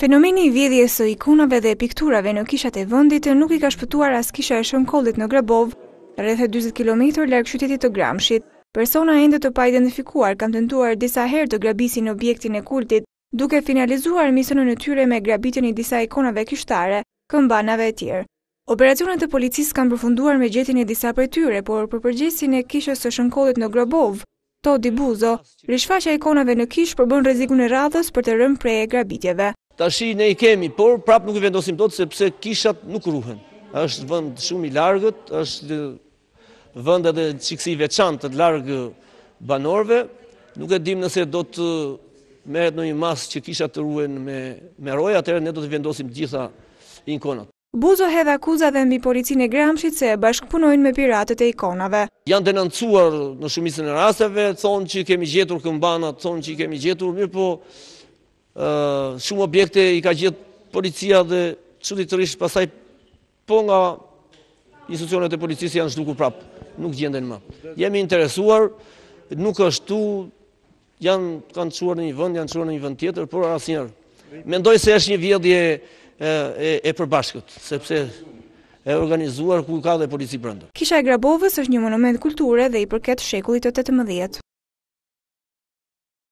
Fenomeni i vjedhjes së ikonave dhe pikturave në kishat e vendit nuk i ka shpëtuar as kisha e Shënkollit në Grabov, rreth 40 km larg qytetit të Gramshit. Persona ende të paidentifikuar kanë tentuar disa herë të grabisin objektin e kultit, duke finalizuar misionin e tyre me grabitjen e disa ikonave kishtare, këmbanave e tjerë. Operacionet e policisë kanë përfunduar me gjetjen e disa prej tyre, por për përgjegjësinë e kishës së Shënkollit në Grabov, Todi Buzo, e ikonave në kishë përbën rrezikun e radhës për të rënë prej grabitjeve. Ta shi ne i kemi, por prap nuk i vendosim të të sepse kishat nuk ruhen. Është vënd shumë i largët, është vënd edhe qikësi veçantë të largë banorve. Nuk e dim nëse do të merret në një masë që kishat të ruhen me roja, atëherë ne do të vendosim gjitha inkonat. Buzo hedh akuza dhe mbi policin e Gramshit se bashkëpunojnë me piratët e ikonave. Janë denancuar në shumisën e rasteve, thonë që kemi gjetur këmbana, thonë që kemi gjetur mirë, po shumë objekte i ka gjithë policia dhe qëllitërishë pasaj po nga institucionet e policisë janë shduku prapë, nuk gjendën më. Jemi interesuar, nuk është tu, janë kanë quar në një vënd, janë quar në një vënd tjetër, por asë njërë. Mendoj se është një vjedhje e përbashkët, sepse e organizuar ku ka dhe polici brëndë. Kisha e Grabovës është një monument kulture dhe i përket shekullit të të të mëdhjetë.